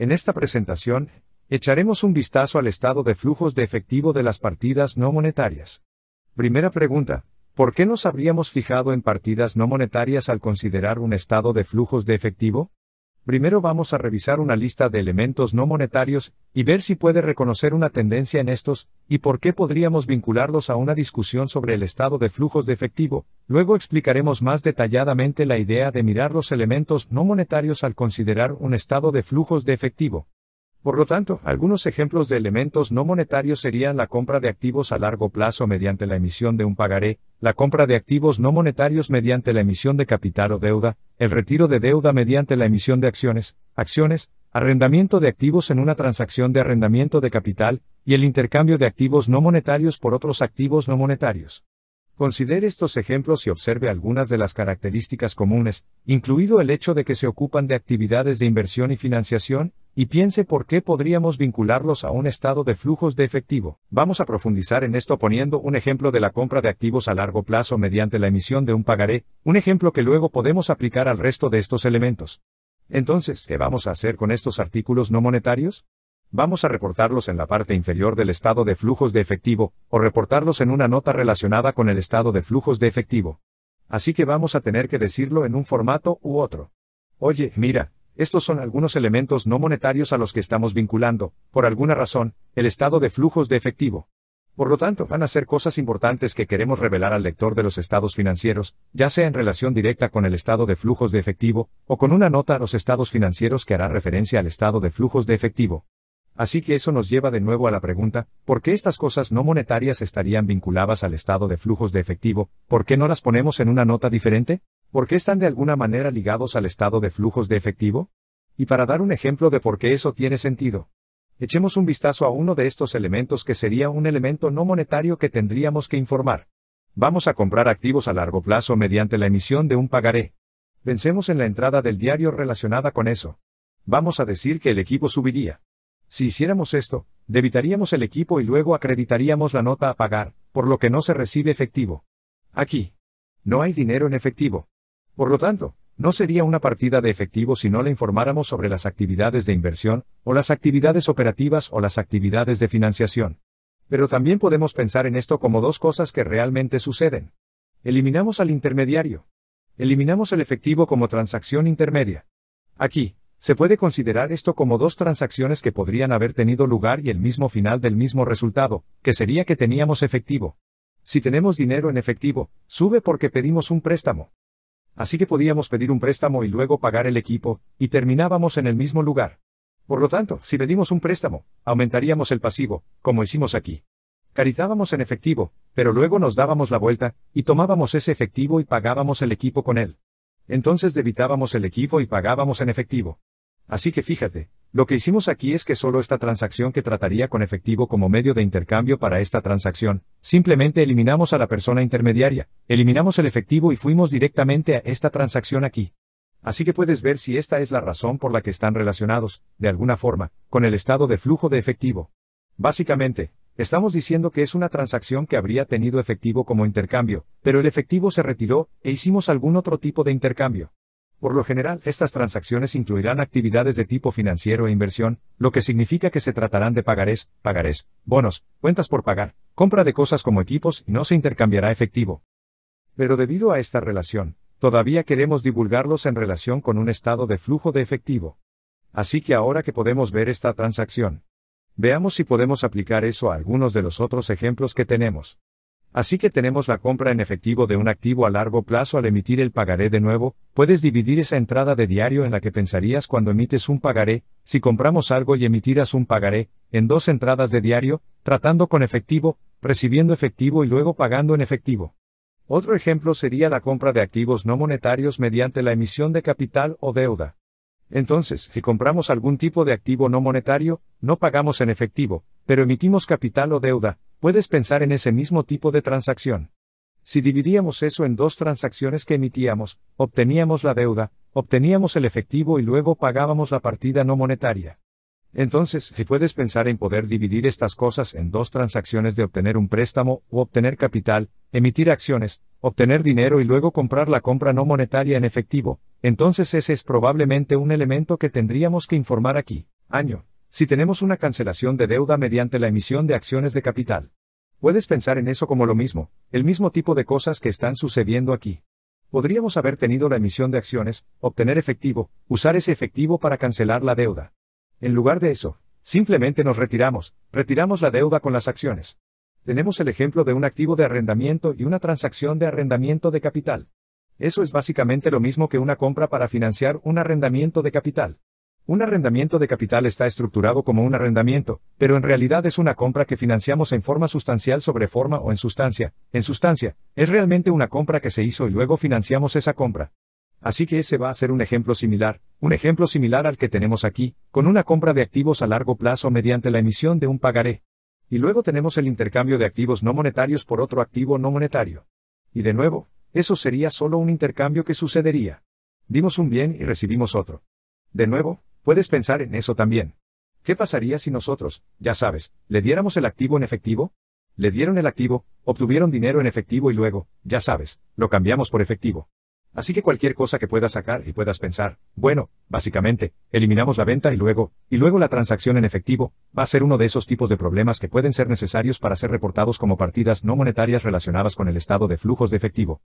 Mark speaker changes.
Speaker 1: En esta presentación, echaremos un vistazo al estado de flujos de efectivo de las partidas no monetarias. Primera pregunta, ¿por qué nos habríamos fijado en partidas no monetarias al considerar un estado de flujos de efectivo? primero vamos a revisar una lista de elementos no monetarios, y ver si puede reconocer una tendencia en estos, y por qué podríamos vincularlos a una discusión sobre el estado de flujos de efectivo, luego explicaremos más detalladamente la idea de mirar los elementos no monetarios al considerar un estado de flujos de efectivo. Por lo tanto, algunos ejemplos de elementos no monetarios serían la compra de activos a largo plazo mediante la emisión de un pagaré, la compra de activos no monetarios mediante la emisión de capital o deuda, el retiro de deuda mediante la emisión de acciones, acciones, arrendamiento de activos en una transacción de arrendamiento de capital, y el intercambio de activos no monetarios por otros activos no monetarios. Considere estos ejemplos y observe algunas de las características comunes, incluido el hecho de que se ocupan de actividades de inversión y financiación, y piense por qué podríamos vincularlos a un estado de flujos de efectivo. Vamos a profundizar en esto poniendo un ejemplo de la compra de activos a largo plazo mediante la emisión de un pagaré, un ejemplo que luego podemos aplicar al resto de estos elementos. Entonces, ¿qué vamos a hacer con estos artículos no monetarios? Vamos a reportarlos en la parte inferior del estado de flujos de efectivo, o reportarlos en una nota relacionada con el estado de flujos de efectivo. Así que vamos a tener que decirlo en un formato u otro. Oye, mira, estos son algunos elementos no monetarios a los que estamos vinculando, por alguna razón, el estado de flujos de efectivo. Por lo tanto, van a ser cosas importantes que queremos revelar al lector de los estados financieros, ya sea en relación directa con el estado de flujos de efectivo, o con una nota a los estados financieros que hará referencia al estado de flujos de efectivo. Así que eso nos lleva de nuevo a la pregunta, ¿por qué estas cosas no monetarias estarían vinculadas al estado de flujos de efectivo? ¿Por qué no las ponemos en una nota diferente? ¿Por qué están de alguna manera ligados al estado de flujos de efectivo? Y para dar un ejemplo de por qué eso tiene sentido, echemos un vistazo a uno de estos elementos que sería un elemento no monetario que tendríamos que informar. Vamos a comprar activos a largo plazo mediante la emisión de un pagaré. Pensemos en la entrada del diario relacionada con eso. Vamos a decir que el equipo subiría. Si hiciéramos esto, debitaríamos el equipo y luego acreditaríamos la nota a pagar, por lo que no se recibe efectivo. Aquí. No hay dinero en efectivo. Por lo tanto, no sería una partida de efectivo si no le informáramos sobre las actividades de inversión, o las actividades operativas o las actividades de financiación. Pero también podemos pensar en esto como dos cosas que realmente suceden. Eliminamos al intermediario. Eliminamos el efectivo como transacción intermedia. Aquí, se puede considerar esto como dos transacciones que podrían haber tenido lugar y el mismo final del mismo resultado, que sería que teníamos efectivo. Si tenemos dinero en efectivo, sube porque pedimos un préstamo así que podíamos pedir un préstamo y luego pagar el equipo, y terminábamos en el mismo lugar. Por lo tanto, si pedimos un préstamo, aumentaríamos el pasivo, como hicimos aquí. Caritábamos en efectivo, pero luego nos dábamos la vuelta, y tomábamos ese efectivo y pagábamos el equipo con él. Entonces debitábamos el equipo y pagábamos en efectivo. Así que fíjate, lo que hicimos aquí es que solo esta transacción que trataría con efectivo como medio de intercambio para esta transacción, simplemente eliminamos a la persona intermediaria, eliminamos el efectivo y fuimos directamente a esta transacción aquí. Así que puedes ver si esta es la razón por la que están relacionados, de alguna forma, con el estado de flujo de efectivo. Básicamente, estamos diciendo que es una transacción que habría tenido efectivo como intercambio, pero el efectivo se retiró e hicimos algún otro tipo de intercambio. Por lo general, estas transacciones incluirán actividades de tipo financiero e inversión, lo que significa que se tratarán de pagarés, pagarés, bonos, cuentas por pagar, compra de cosas como equipos y no se intercambiará efectivo. Pero debido a esta relación, todavía queremos divulgarlos en relación con un estado de flujo de efectivo. Así que ahora que podemos ver esta transacción, veamos si podemos aplicar eso a algunos de los otros ejemplos que tenemos. Así que tenemos la compra en efectivo de un activo a largo plazo al emitir el pagaré de nuevo, puedes dividir esa entrada de diario en la que pensarías cuando emites un pagaré, si compramos algo y emitirás un pagaré, en dos entradas de diario, tratando con efectivo, recibiendo efectivo y luego pagando en efectivo. Otro ejemplo sería la compra de activos no monetarios mediante la emisión de capital o deuda. Entonces, si compramos algún tipo de activo no monetario, no pagamos en efectivo, pero emitimos capital o deuda, Puedes pensar en ese mismo tipo de transacción. Si dividíamos eso en dos transacciones que emitíamos, obteníamos la deuda, obteníamos el efectivo y luego pagábamos la partida no monetaria. Entonces, si puedes pensar en poder dividir estas cosas en dos transacciones de obtener un préstamo o obtener capital, emitir acciones, obtener dinero y luego comprar la compra no monetaria en efectivo, entonces ese es probablemente un elemento que tendríamos que informar aquí. Año si tenemos una cancelación de deuda mediante la emisión de acciones de capital. Puedes pensar en eso como lo mismo, el mismo tipo de cosas que están sucediendo aquí. Podríamos haber tenido la emisión de acciones, obtener efectivo, usar ese efectivo para cancelar la deuda. En lugar de eso, simplemente nos retiramos, retiramos la deuda con las acciones. Tenemos el ejemplo de un activo de arrendamiento y una transacción de arrendamiento de capital. Eso es básicamente lo mismo que una compra para financiar un arrendamiento de capital. Un arrendamiento de capital está estructurado como un arrendamiento, pero en realidad es una compra que financiamos en forma sustancial sobre forma o en sustancia. En sustancia, es realmente una compra que se hizo y luego financiamos esa compra. Así que ese va a ser un ejemplo similar, un ejemplo similar al que tenemos aquí, con una compra de activos a largo plazo mediante la emisión de un pagaré. Y luego tenemos el intercambio de activos no monetarios por otro activo no monetario. Y de nuevo, eso sería solo un intercambio que sucedería. Dimos un bien y recibimos otro. De nuevo, Puedes pensar en eso también. ¿Qué pasaría si nosotros, ya sabes, le diéramos el activo en efectivo? Le dieron el activo, obtuvieron dinero en efectivo y luego, ya sabes, lo cambiamos por efectivo. Así que cualquier cosa que puedas sacar y puedas pensar, bueno, básicamente, eliminamos la venta y luego, y luego la transacción en efectivo, va a ser uno de esos tipos de problemas que pueden ser necesarios para ser reportados como partidas no monetarias relacionadas con el estado de flujos de efectivo.